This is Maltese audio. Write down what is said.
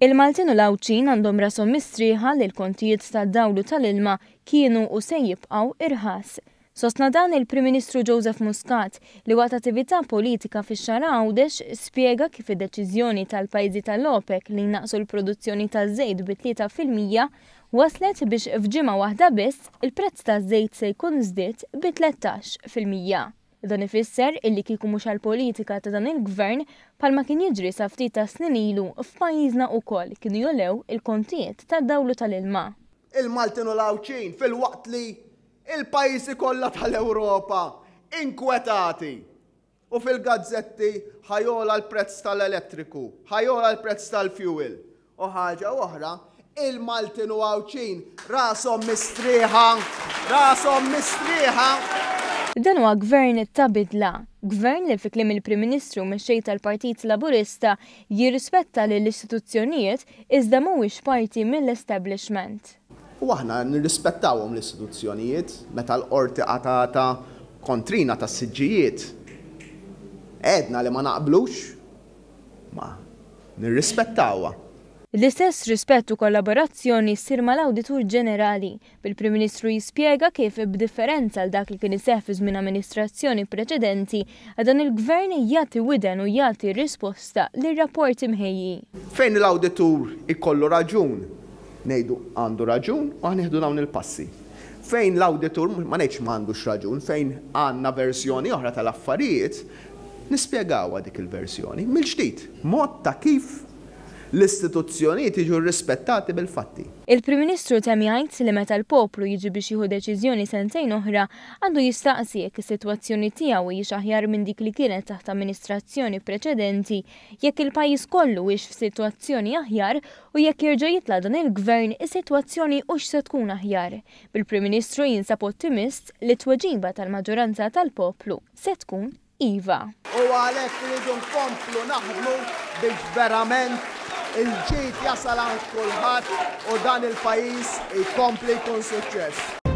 Il-Maltin u l-Awċin għandhom rasom mistriħa li l-kontijiet tad-dawlu tal-ilma kienu u se jibqaw irħas. Sostna dan il-Prim Ministru Joseph Muscat li waqt attività politika fix xara għawdex spiega kif id-deċiżjoni tal-pajzi tal-OPEC li naqsu l-produzzjoni taż-żejt bi 3% waslet biex fġimgħa waħda biss il-prezz taż-żejt se jkun żdiet bi 13%. Dan ifisser illi kieku mhux għall-politika ta' dan il-gvern palma kien jiġri sa ftit ta' snin ilu f'pajjiżna wkoll kienu jolew il kontiet tad-dawlu tal-ilma. Il-Maltin u lawċin fil-waqt li il-pajjiżi kollha tal-Ewropa inkwetati u fil-gazzetti ħajola l-prezz tal-elettriku, ħajola l-prezz tal-fuel u ħaġa oħra il-Maltin u lawċin rasom mistriħa, rasom mistriħa Dan huwa gvern ta' bidla, gvern li fi il-Prim Ministru mexxej tal-Partit Laburista jirrispetta li l-istituzzjonijiet iżda mhuwiex parti mill-establishment. U aħna nirrispettawhom l-istituzzjonijiet meta l-qorti qatata kontrina ta' siġġijiet. Edna li ma naqblux, ma nirrispettawha. L-istess rispett u kollaborazzjoni ssir mal-Awditur Ġenerali bil-Prim Ministru jispjega kif b'differenza l dak li kien isef fi żmien amministrazzjoni preċedenti għadan il-Gvern jagħti widen u jagħti risposta lir rapporti mħeji. Fejn l-Awditur ikollu raġun ngħidu għandu raġun u ħanieħdu dawn il-passi fejn l auditur ma neċ mandux raġun, fejn għanna verżjoni oħra tal-affarijiet, nispiegawa dik il-verżjoni mill-ġdid. Mod ta' kif l-istituzzjonijiet iġu rispettati bil-fatti. Il-Prim Ministru temi għajt li meta l-poplu jiġi biex jieħu deċiżjoni sentejn oħra għandu jistaqsi jekk is-sitwazzjoni tiegħu jiex aħjar minn dik li kienet taħt amministrazzjoni preċedenti jekk il-pajjiż kollu wiex f'sitwazzjoni aħjar u jekk jerġa' jitla dan il-gvern is-sitwazzjoni hux se tkun aħjar. Bil-Prim Ministru jinsab ottimist li tweġiba tal-maġġoranza tal-poplu se tkun Iva. U għalhekk rridu nkomplu naħdmu biex verament il-ġejt jasal għand kulħadd u dan il-pajjiż jkompli jkun suċċess.